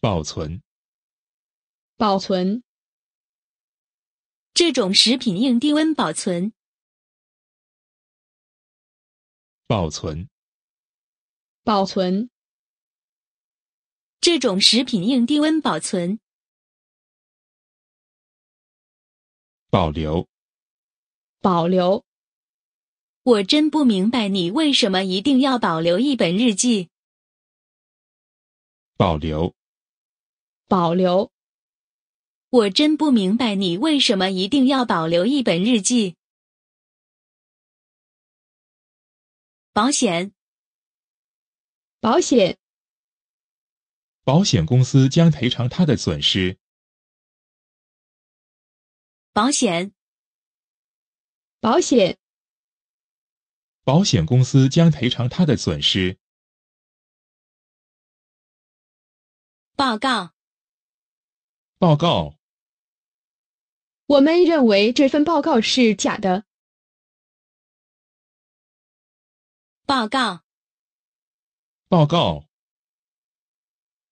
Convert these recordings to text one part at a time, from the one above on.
保存，保存。这种食品应低温保存。保存，保存。这种食品应低温保存。保留，保留。我真不明白你为什么一定要保留一本日记。保留。保留。我真不明白你为什么一定要保留一本日记。保险。保险。保险公司将赔偿他的损失。保险。保险。保险公司将赔偿他的损失。报告。报告。我们认为这份报告是假的。报告。报告。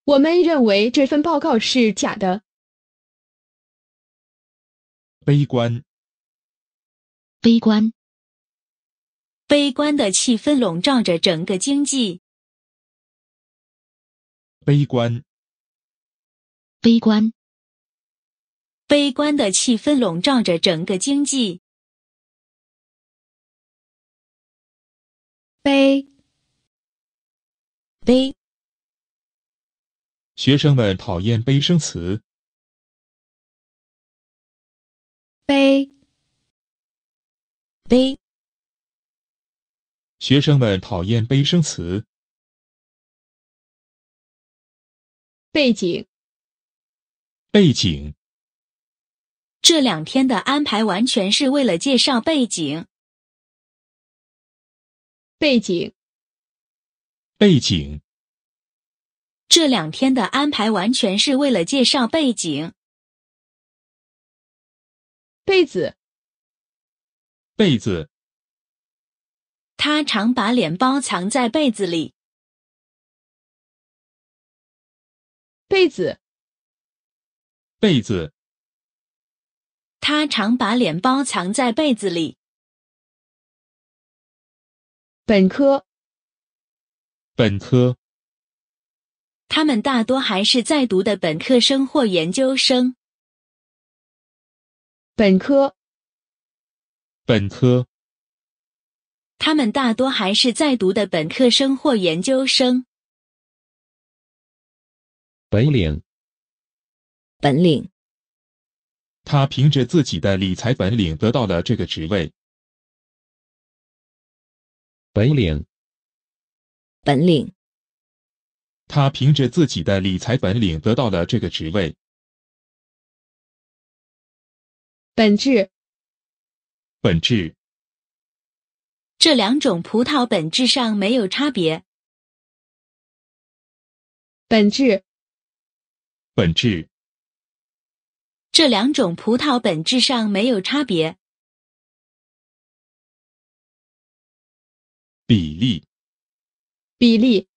我们认为这份报告是假的。悲观。悲观。悲观的气氛笼罩着整个经济。悲观。悲观。悲观的气氛笼罩着整个经济。悲悲，学生们讨厌悲声词。悲悲，学生们讨厌悲声词。背景背景。这两天的安排完全是为了介绍背景，背景，背景。这两天的安排完全是为了介绍背景，被子，被子。他常把脸包藏在被子里。被子，被子。他常把脸包藏在被子里。本科。本科。他们大多还是在读的本科生或研究生。本科。本科。他们大多还是在读的本科生或研究生。本领。本领。他凭着自己的理财本领得到了这个职位。本领，本领。他凭着自己的理财本领得到了这个职位。本质，本质。这两种葡萄本质上没有差别。本质，本质。这两种葡萄本质上没有差别。比例，比例。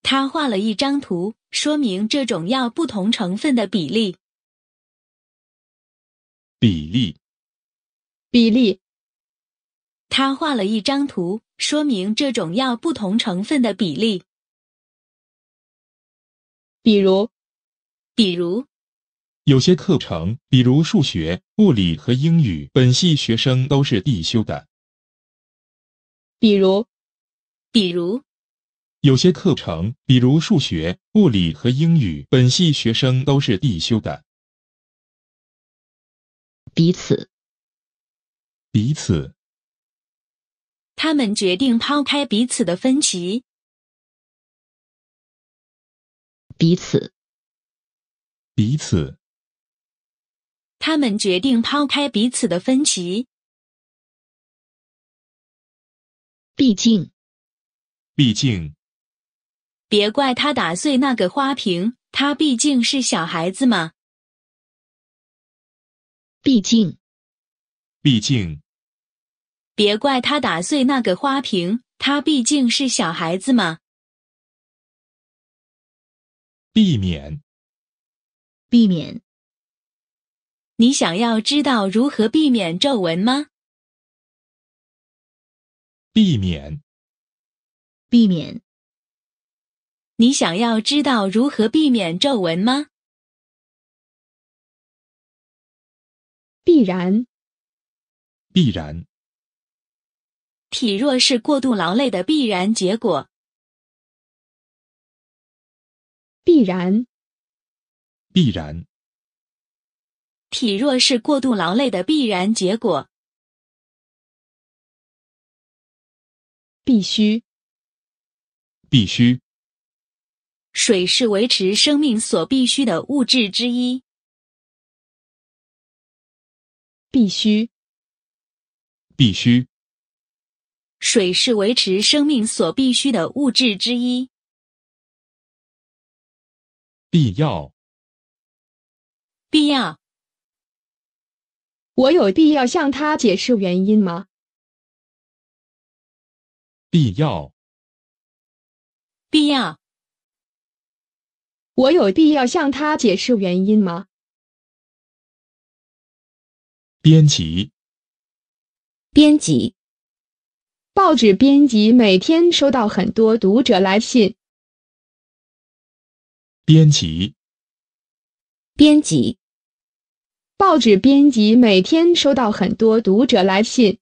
他画了一张图，说明这种药不同成分的比例。比例，比例。他画了一张图，说明这种药不同成分的比例。比如，比如。有些课程，比如数学、物理和英语，本系学生都是必修的。比如，比如，有些课程，比如数学、物理和英语，本系学生都是必修的。彼此，彼此，他们决定抛开彼此的分歧。彼此，彼此。他们决定抛开彼此的分歧。毕竟，毕竟，别怪他打碎那个花瓶，他毕竟是小孩子嘛。毕竟，毕竟，别怪他打碎那个花瓶，他毕竟是小孩子嘛。避免，避免。你想要知道如何避免皱纹吗？避免，避免。你想要知道如何避免皱纹吗？必然，必然。体弱是过度劳累的必然结果。必然，必然。体弱是过度劳累的必然结果。必须。必须。水是维持生命所必需的物质之一。必须。必须。水是维持生命所必需的物质之一。必要。必要。我有必要向他解释原因吗？必要，必要。我有必要向他解释原因吗？编辑，编辑。报纸编辑每天收到很多读者来信。编辑，编辑。报纸编辑每天收到很多读者来信。